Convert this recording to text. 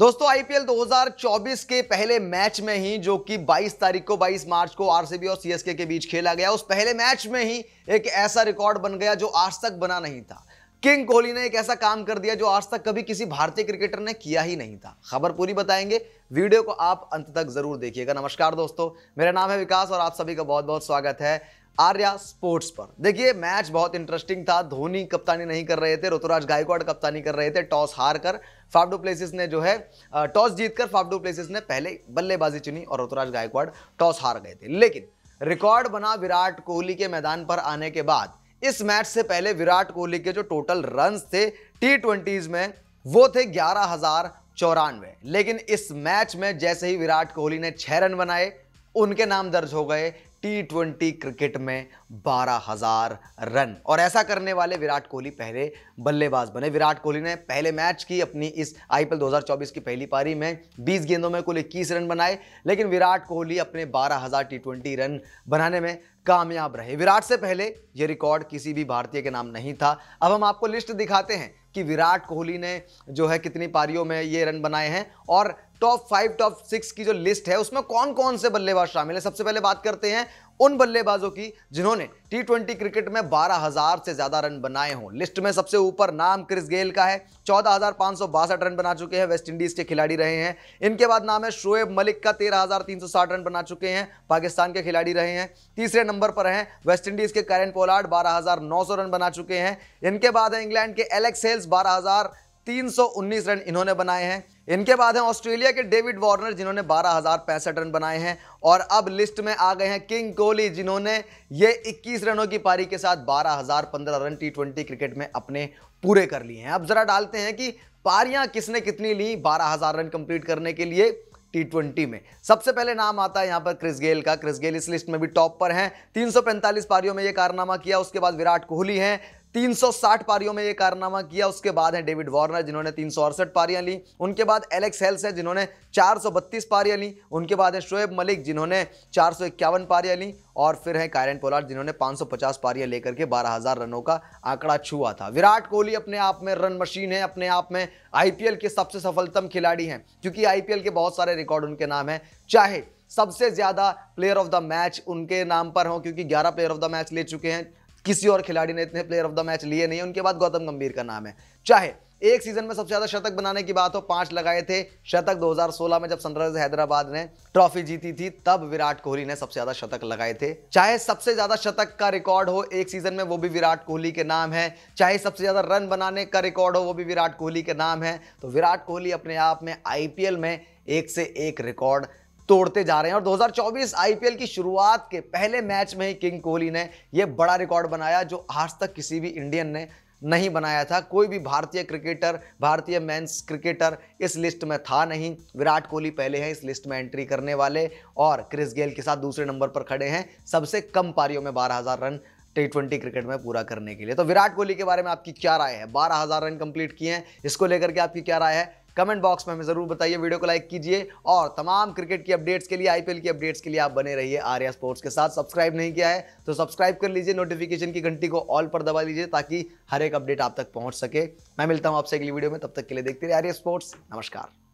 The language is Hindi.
दोस्तों आईपीएल 2024 के पहले मैच में ही जो कि 22 तारीख को 22 मार्च को आरसीबी और सीएसके के बीच खेला गया उस पहले मैच में ही एक ऐसा रिकॉर्ड बन गया जो आज तक बना नहीं था किंग कोहली ने एक ऐसा काम कर दिया जो आज तक कभी किसी भारतीय क्रिकेटर ने किया ही नहीं था खबर पूरी बताएंगे वीडियो को आप अंत तक जरूर देखिएगा नमस्कार दोस्तों मेरा नाम है विकास और आप सभी का बहुत बहुत स्वागत है आर्या स्पोर्ट्स पर देखिए मैच बहुत इंटरेस्टिंग था धोनी कप्तानी नहीं कर रहे थे ऋतुराज गायकवाड़ कप्तानी कर रहे थे टॉस हार कर फाफडो प्लेसिस ने जो है टॉस जीतकर फाफडो प्लेसिस ने पहले बल्लेबाजी चुनी और ऋतुराज गायकवाड़ टॉस हार गए थे लेकिन रिकॉर्ड बना विराट कोहली के मैदान पर आने के बाद इस मैच से पहले विराट कोहली के जो टोटल रन थे टी में वो थे ग्यारह चौरानवे लेकिन इस मैच में जैसे ही विराट कोहली ने छह रन बनाए उनके नाम दर्ज हो गए टी ट्वेंटी क्रिकेट में बारह हजार रन और ऐसा करने वाले विराट कोहली पहले बल्लेबाज बने विराट कोहली ने पहले मैच की अपनी इस आईपीएल 2024 की पहली पारी में 20 गेंदों में कुल 21 रन बनाए लेकिन विराट कोहली अपने बारह हजार टी ट्वेंटी रन बनाने में कामयाब रहे विराट से पहले यह रिकॉर्ड किसी भी भारतीय के नाम नहीं था अब हम आपको लिस्ट दिखाते हैं कि विराट कोहली ने जो है कितनी पारियों में ये रन बनाए हैं और टॉप फाइव टॉप सिक्स की जो लिस्ट है उसमें कौन कौन से बल्लेबाज शामिल है सबसे पहले बात करते हैं उन बल्लेबाजों की जिन्होंने टी ट्वेंटी क्रिकेट में बारह हजार से ज्यादा रन बनाए हों लिस्ट में सबसे ऊपर नाम क्रिस गेल का है चौदह हजार पांच सौ बासठ रन बना चुके हैं वेस्ट इंडीज के खिलाड़ी रहे हैं इनके बाद नाम है शोएब मलिक का तेरह हजार तीन सौ साठ रन बना चुके हैं पाकिस्तान के खिलाड़ी रहे हैं तीसरे नंबर पर हैं वेस्ट इंडीज के करेंट पोलार्ड बारह हजार नौ सौ रन बना चुके हैं इनके बाद है इंग्लैंड के एलेक्स हेल्स बारह हजार 319 रन इन्होंने बनाए हैं इनके बाद हैं ऑस्ट्रेलिया के डेविड वार्नर जिन्होंने बारह रन बनाए हैं और अब लिस्ट में आ गए हैं किंग कोहली जिन्होंने ये 21 रनों की पारी के साथ बारह रन टी ट्वेंटी क्रिकेट में अपने पूरे कर लिए हैं अब जरा डालते हैं कि पारियां किसने कितनी ली बारह रन कंप्लीट करने के लिए टी ट्वेंटी में सबसे पहले नाम आता है यहां पर क्रिस गेल का क्रिस गेल इस लिस्ट में भी टॉप पर हैं 345 पारियों में ये कारनामा किया उसके बाद विराट कोहली हैं 360 पारियों में ये कारनामा किया उसके बाद है डेविड वार्नर जिन्होंने तीन पारियां ली उनके बाद एलेक्स हेल्स है जिन्होंने 432 पारियां ली उनके बाद है शोएब मलिक जिन्होंने चार पारियां ली और फिर है कायरन पोलार्ड जिन्होंने 550 पारियां लेकर के 12000 रनों का आंकड़ा छुआ था विराट कोहली अपने आप में रन मशीन है अपने आप में आईपीएल के सबसे सफलतम खिलाड़ी हैं क्योंकि आईपीएल के बहुत सारे रिकॉर्ड उनके नाम हैं चाहे सबसे ज़्यादा प्लेयर ऑफ द मैच उनके नाम पर हों क्योंकि 11 प्लेयर ऑफ द मैच ले चुके हैं किसी और खिलाड़ी ने इतने प्लेयर ऑफ द मैच लिए नहीं उनके बाद गौतम गंभीर का नाम है चाहे एक सीजन में सबसे ज्यादा शतक बनाने की बात हो पांच लगाए थे शतक 2016 में जब सनराइज हैदराबाद ने ट्रॉफी जीती थी तब विराट कोहली ने सबसे ज्यादा शतक लगाए थे चाहे सबसे ज्यादा शतक का रिकॉर्ड हो एक सीजन में वो भी विराट कोहली के नाम है चाहे सबसे ज्यादा रन बनाने का रिकॉर्ड हो वो भी विराट कोहली के नाम है तो विराट कोहली अपने आप में आईपीएल में एक से एक रिकॉर्ड तोड़ते जा रहे हैं और 2024 आईपीएल की शुरुआत के पहले मैच में ही किंग कोहली ने यह बड़ा रिकॉर्ड बनाया जो आज तक किसी भी इंडियन ने नहीं बनाया था कोई भी भारतीय क्रिकेटर भारतीय मेंस क्रिकेटर इस लिस्ट में था नहीं विराट कोहली पहले हैं इस लिस्ट में एंट्री करने वाले और क्रिस गेल के साथ दूसरे नंबर पर खड़े हैं सबसे कम पारियों में बारह हज़ार रन टी ट्वेंटी क्रिकेट में पूरा करने के लिए तो विराट कोहली के बारे में आपकी क्या राय है बारह हज़ार रन कंप्लीट किए हैं इसको लेकर के आपकी क्या राय है कमेंट बॉक्स में हमें ज़रूर बताइए वीडियो को लाइक कीजिए और तमाम क्रिकेट की अपडेट्स के लिए आईपीएल की अपडेट्स के लिए आप बने रहिए आर्या स्पोर्ट्स के साथ सब्सक्राइब नहीं किया है तो सब्सक्राइब कर लीजिए नोटिफिकेशन की घंटी को ऑल पर दबा लीजिए ताकि हर एक अपडेट आप तक पहुंच सके मैं मिलता हूं आपसे अगली वीडियो में तब तक के लिए देखते रहिए आर्या स्पोर्ट्स नमस्कार